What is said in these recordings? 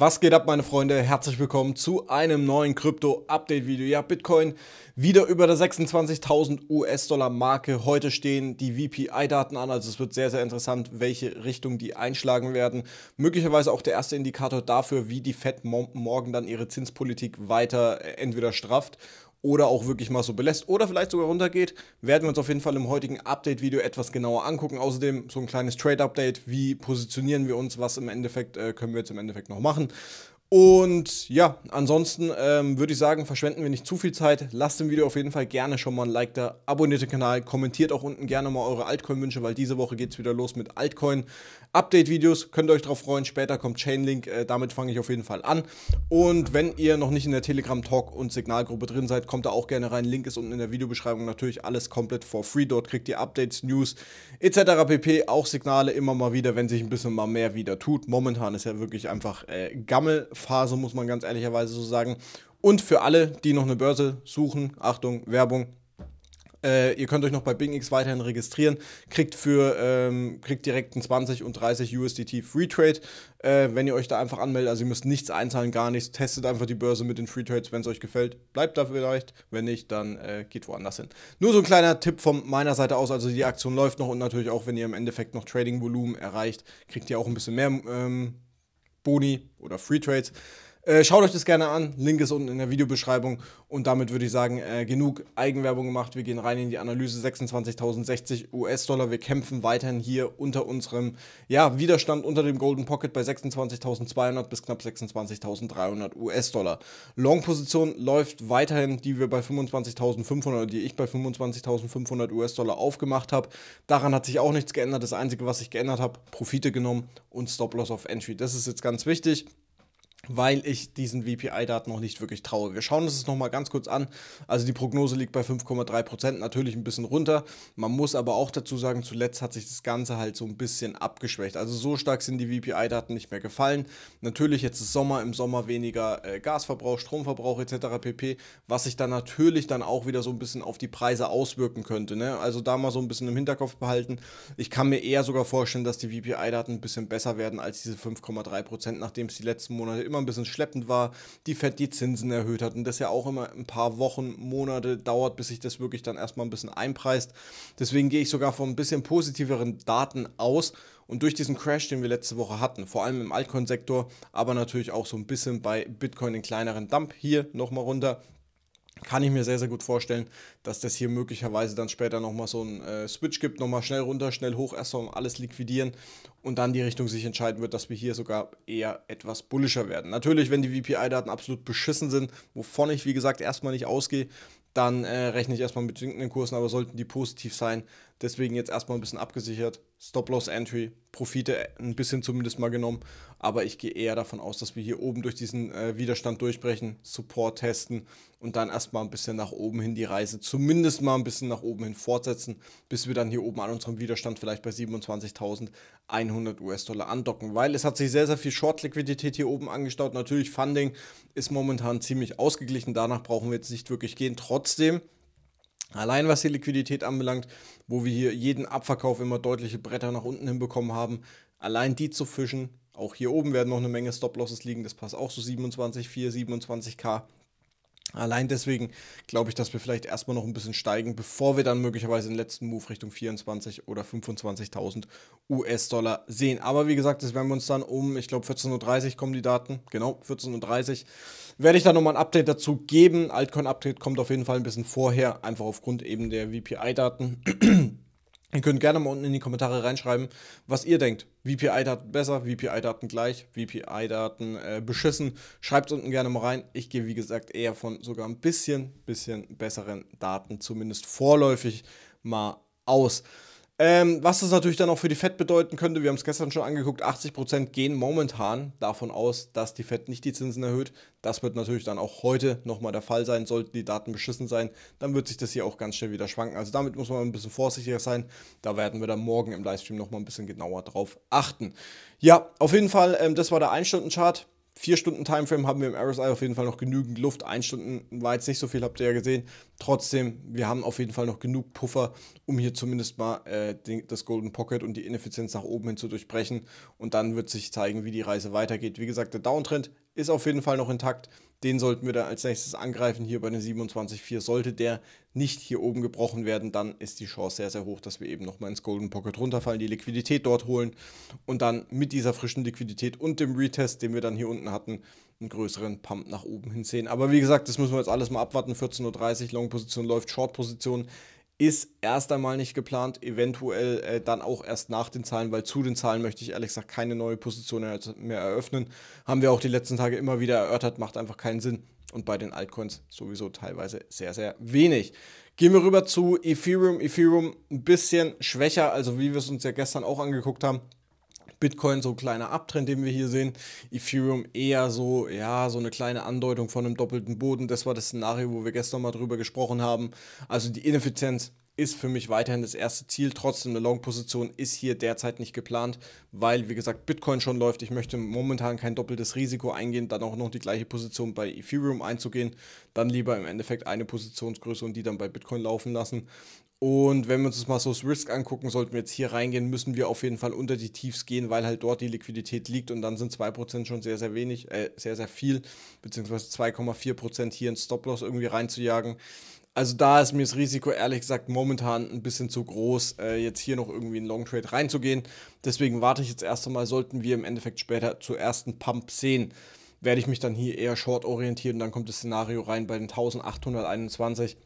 Was geht ab, meine Freunde? Herzlich willkommen zu einem neuen Krypto-Update-Video. Ja, Bitcoin wieder über der 26.000 US-Dollar-Marke. Heute stehen die VPI-Daten an, also es wird sehr, sehr interessant, welche Richtung die einschlagen werden. Möglicherweise auch der erste Indikator dafür, wie die Fed morgen dann ihre Zinspolitik weiter äh, entweder strafft oder auch wirklich mal so belässt oder vielleicht sogar runtergeht, werden wir uns auf jeden Fall im heutigen Update-Video etwas genauer angucken. Außerdem so ein kleines Trade-Update, wie positionieren wir uns, was im Endeffekt äh, können wir jetzt im Endeffekt noch machen. Und ja, ansonsten ähm, würde ich sagen, verschwenden wir nicht zu viel Zeit. Lasst dem Video auf jeden Fall gerne schon mal ein Like da, abonniert den Kanal, kommentiert auch unten gerne mal eure Altcoin-Wünsche, weil diese Woche geht es wieder los mit Altcoin-Update-Videos. Könnt ihr euch darauf freuen, später kommt Chainlink, äh, damit fange ich auf jeden Fall an. Und wenn ihr noch nicht in der Telegram-Talk- und Signalgruppe drin seid, kommt da auch gerne rein. Link ist unten in der Videobeschreibung natürlich alles komplett for free. Dort kriegt ihr Updates, News etc. pp. Auch Signale immer mal wieder, wenn sich ein bisschen mal mehr wieder tut. Momentan ist ja wirklich einfach äh, Gammel Phase, muss man ganz ehrlicherweise so sagen. Und für alle, die noch eine Börse suchen, Achtung, Werbung, äh, ihr könnt euch noch bei BingX weiterhin registrieren, kriegt für ähm, kriegt direkt einen 20 und 30 USDT Free Trade, äh, wenn ihr euch da einfach anmeldet. Also ihr müsst nichts einzahlen, gar nichts. Testet einfach die Börse mit den Free Trades, wenn es euch gefällt. Bleibt da vielleicht, wenn nicht, dann äh, geht woanders hin. Nur so ein kleiner Tipp von meiner Seite aus. Also die Aktion läuft noch und natürlich auch, wenn ihr im Endeffekt noch Trading Volumen erreicht, kriegt ihr auch ein bisschen mehr. Ähm, Boni oder Free Trades äh, schaut euch das gerne an. Link ist unten in der Videobeschreibung. Und damit würde ich sagen, äh, genug Eigenwerbung gemacht. Wir gehen rein in die Analyse. 26.060 US-Dollar. Wir kämpfen weiterhin hier unter unserem ja, Widerstand unter dem Golden Pocket bei 26.200 bis knapp 26.300 US-Dollar. Long-Position läuft weiterhin, die wir bei 25.500, die ich bei 25.500 US-Dollar aufgemacht habe. Daran hat sich auch nichts geändert. Das Einzige, was ich geändert habe, Profite genommen und Stop-Loss auf Entry. Das ist jetzt ganz wichtig weil ich diesen VPI-Daten noch nicht wirklich traue. Wir schauen uns das nochmal ganz kurz an. Also die Prognose liegt bei 5,3%, natürlich ein bisschen runter. Man muss aber auch dazu sagen, zuletzt hat sich das Ganze halt so ein bisschen abgeschwächt. Also so stark sind die VPI-Daten nicht mehr gefallen. Natürlich jetzt ist Sommer, im Sommer weniger äh, Gasverbrauch, Stromverbrauch etc. pp, was sich dann natürlich dann auch wieder so ein bisschen auf die Preise auswirken könnte. Ne? Also da mal so ein bisschen im Hinterkopf behalten. Ich kann mir eher sogar vorstellen, dass die VPI-Daten ein bisschen besser werden als diese 5,3%, nachdem es die letzten Monate immer ein bisschen schleppend war, die Fed die Zinsen erhöht hat und das ja auch immer ein paar Wochen, Monate dauert, bis sich das wirklich dann erstmal ein bisschen einpreist. Deswegen gehe ich sogar von ein bisschen positiveren Daten aus und durch diesen Crash, den wir letzte Woche hatten, vor allem im Altcoin-Sektor, aber natürlich auch so ein bisschen bei Bitcoin den kleineren Dump hier nochmal runter, kann ich mir sehr, sehr gut vorstellen, dass das hier möglicherweise dann später nochmal so einen äh, Switch gibt, nochmal schnell runter, schnell hoch, erstmal alles liquidieren und dann die Richtung sich entscheiden wird, dass wir hier sogar eher etwas bullischer werden. Natürlich, wenn die VPI-Daten absolut beschissen sind, wovon ich wie gesagt erstmal nicht ausgehe, dann äh, rechne ich erstmal mit sinkenden Kursen, aber sollten die positiv sein, deswegen jetzt erstmal ein bisschen abgesichert Stop-Loss-Entry, Profite ein bisschen zumindest mal genommen. Aber ich gehe eher davon aus, dass wir hier oben durch diesen äh, Widerstand durchbrechen, Support testen und dann erstmal ein bisschen nach oben hin die Reise, zumindest mal ein bisschen nach oben hin fortsetzen, bis wir dann hier oben an unserem Widerstand vielleicht bei 27.100 US-Dollar andocken. Weil es hat sich sehr, sehr viel Short-Liquidität hier oben angestaut. Natürlich, Funding ist momentan ziemlich ausgeglichen. Danach brauchen wir jetzt nicht wirklich gehen. Trotzdem Allein was die Liquidität anbelangt, wo wir hier jeden Abverkauf immer deutliche Bretter nach unten hinbekommen haben, allein die zu fischen, auch hier oben werden noch eine Menge Stop-Losses liegen, das passt auch so 27,4, 27k. Allein deswegen glaube ich, dass wir vielleicht erstmal noch ein bisschen steigen, bevor wir dann möglicherweise den letzten Move Richtung 24.000 oder 25.000 US-Dollar sehen. Aber wie gesagt, das werden wir uns dann um, ich glaube, 14.30 Uhr kommen die Daten. Genau, 14.30 Uhr werde ich dann nochmal ein Update dazu geben. Altcoin-Update kommt auf jeden Fall ein bisschen vorher, einfach aufgrund eben der VPI-Daten. Ihr könnt gerne mal unten in die Kommentare reinschreiben, was ihr denkt. VPI-Daten besser, VPI-Daten gleich, VPI-Daten äh, beschissen. Schreibt es unten gerne mal rein. Ich gehe, wie gesagt, eher von sogar ein bisschen, bisschen besseren Daten, zumindest vorläufig mal aus. Ähm, was das natürlich dann auch für die FED bedeuten könnte, wir haben es gestern schon angeguckt, 80% gehen momentan davon aus, dass die FED nicht die Zinsen erhöht. Das wird natürlich dann auch heute nochmal der Fall sein. Sollten die Daten beschissen sein, dann wird sich das hier auch ganz schnell wieder schwanken. Also damit muss man ein bisschen vorsichtiger sein. Da werden wir dann morgen im Livestream nochmal ein bisschen genauer drauf achten. Ja, auf jeden Fall, ähm, das war der 1-Stunden-Chart. 4 Stunden Timeframe haben wir im RSI auf jeden Fall noch genügend Luft. 1 Stunden war jetzt nicht so viel, habt ihr ja gesehen. Trotzdem, wir haben auf jeden Fall noch genug Puffer, um hier zumindest mal äh, den, das Golden Pocket und die Ineffizienz nach oben hin zu durchbrechen. Und dann wird sich zeigen, wie die Reise weitergeht. Wie gesagt, der Downtrend ist auf jeden Fall noch intakt. Den sollten wir dann als nächstes angreifen, hier bei den 27,4. Sollte der nicht hier oben gebrochen werden, dann ist die Chance sehr, sehr hoch, dass wir eben nochmal ins Golden Pocket runterfallen, die Liquidität dort holen und dann mit dieser frischen Liquidität und dem Retest, den wir dann hier unten hatten, einen größeren Pump nach oben hin sehen. Aber wie gesagt, das müssen wir jetzt alles mal abwarten. 14.30 Uhr, Long Long-Position läuft, Short-Position ist erst einmal nicht geplant, eventuell äh, dann auch erst nach den Zahlen, weil zu den Zahlen möchte ich ehrlich gesagt keine neue Position mehr eröffnen. Haben wir auch die letzten Tage immer wieder erörtert, macht einfach keinen Sinn. Und bei den Altcoins sowieso teilweise sehr, sehr wenig. Gehen wir rüber zu Ethereum. Ethereum ein bisschen schwächer, also wie wir es uns ja gestern auch angeguckt haben. Bitcoin so ein kleiner Abtrend, den wir hier sehen. Ethereum eher so, ja, so eine kleine Andeutung von einem doppelten Boden. Das war das Szenario, wo wir gestern mal drüber gesprochen haben. Also die Ineffizienz ist für mich weiterhin das erste Ziel. Trotzdem eine Long-Position ist hier derzeit nicht geplant, weil, wie gesagt, Bitcoin schon läuft. Ich möchte momentan kein doppeltes Risiko eingehen, dann auch noch die gleiche Position bei Ethereum einzugehen. Dann lieber im Endeffekt eine Positionsgröße und die dann bei Bitcoin laufen lassen. Und wenn wir uns das mal so das Risk angucken, sollten wir jetzt hier reingehen, müssen wir auf jeden Fall unter die Tiefs gehen, weil halt dort die Liquidität liegt und dann sind 2% schon sehr, sehr wenig, äh, sehr, sehr viel, beziehungsweise 2,4% hier in Stop-Loss irgendwie reinzujagen. Also da ist mir das Risiko ehrlich gesagt momentan ein bisschen zu groß, äh, jetzt hier noch irgendwie in Long Trade reinzugehen. Deswegen warte ich jetzt erst einmal, sollten wir im Endeffekt später zur ersten Pump sehen werde ich mich dann hier eher short orientieren. Dann kommt das Szenario rein bei den 1821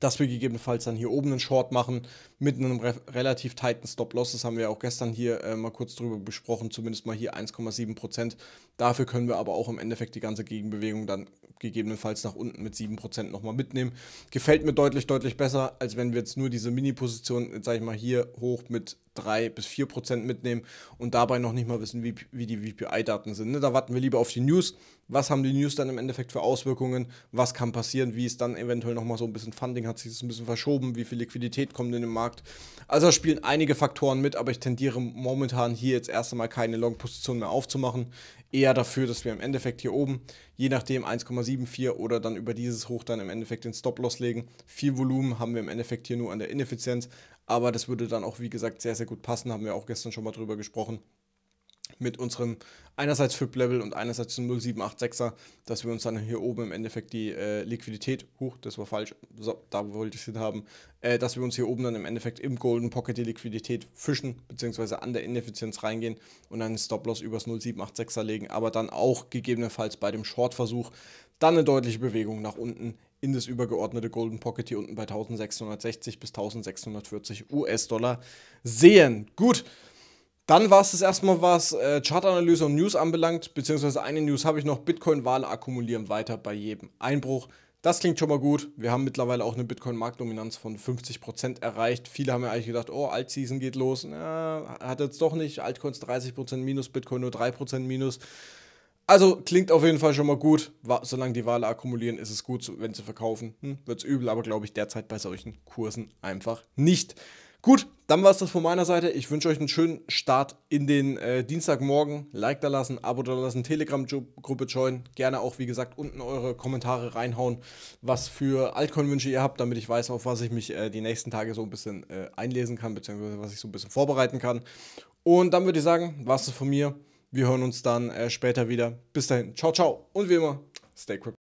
dass wir gegebenenfalls dann hier oben einen Short machen mit einem re relativ tighten Stop-Loss. Das haben wir auch gestern hier äh, mal kurz drüber besprochen, zumindest mal hier 1,7%. Dafür können wir aber auch im Endeffekt die ganze Gegenbewegung dann gegebenenfalls nach unten mit 7% nochmal mitnehmen. Gefällt mir deutlich, deutlich besser, als wenn wir jetzt nur diese Mini-Position, sage ich mal, hier hoch mit 3 bis 4% mitnehmen und dabei noch nicht mal wissen, wie, wie die VPI-Daten sind. Ne? Da warten wir lieber auf die News. Was haben die News dann im Endeffekt für Auswirkungen? Was kann passieren? Wie ist dann eventuell nochmal so ein bisschen Funding hat sich das ein bisschen verschoben, wie viel Liquidität kommt in den Markt. Also da spielen einige Faktoren mit, aber ich tendiere momentan hier jetzt erst einmal keine Long-Position mehr aufzumachen. Eher dafür, dass wir im Endeffekt hier oben, je nachdem 1,74 oder dann über dieses Hoch dann im Endeffekt den Stop-Loss legen. Viel Volumen haben wir im Endeffekt hier nur an der Ineffizienz, aber das würde dann auch, wie gesagt, sehr, sehr gut passen, haben wir auch gestern schon mal drüber gesprochen mit unserem einerseits FIP-Level und einerseits 0786er, dass wir uns dann hier oben im Endeffekt die äh, Liquidität, huch, das war falsch, so, da wollte ich es hin haben, äh, dass wir uns hier oben dann im Endeffekt im Golden Pocket die Liquidität fischen, beziehungsweise an der Ineffizienz reingehen und einen Stop-Loss übers 0786er legen, aber dann auch gegebenenfalls bei dem Short-Versuch dann eine deutliche Bewegung nach unten in das übergeordnete Golden Pocket hier unten bei 1660 bis 1640 US-Dollar sehen. Gut, dann war es das erstmal, was äh, Chartanalyse und News anbelangt, beziehungsweise eine News habe ich noch. Bitcoin-Wahlen akkumulieren weiter bei jedem Einbruch. Das klingt schon mal gut. Wir haben mittlerweile auch eine Bitcoin-Marktdominanz von 50% erreicht. Viele haben ja eigentlich gedacht, oh, Alt-Season geht los. Na, hat jetzt doch nicht. Altcoins 30% minus, Bitcoin nur 3% minus. Also klingt auf jeden Fall schon mal gut. Solange die Wale akkumulieren, ist es gut, wenn sie verkaufen. Hm, Wird es übel, aber glaube ich derzeit bei solchen Kursen einfach nicht. Gut, dann war es das von meiner Seite. Ich wünsche euch einen schönen Start in den äh, Dienstagmorgen. Like da lassen, Abo da lassen, Telegram-Gruppe joinen. Gerne auch, wie gesagt, unten eure Kommentare reinhauen, was für Altcoin-Wünsche ihr habt, damit ich weiß, auf was ich mich äh, die nächsten Tage so ein bisschen äh, einlesen kann, beziehungsweise was ich so ein bisschen vorbereiten kann. Und dann würde ich sagen, war es das von mir. Wir hören uns dann äh, später wieder. Bis dahin, ciao, ciao und wie immer, stay crypto.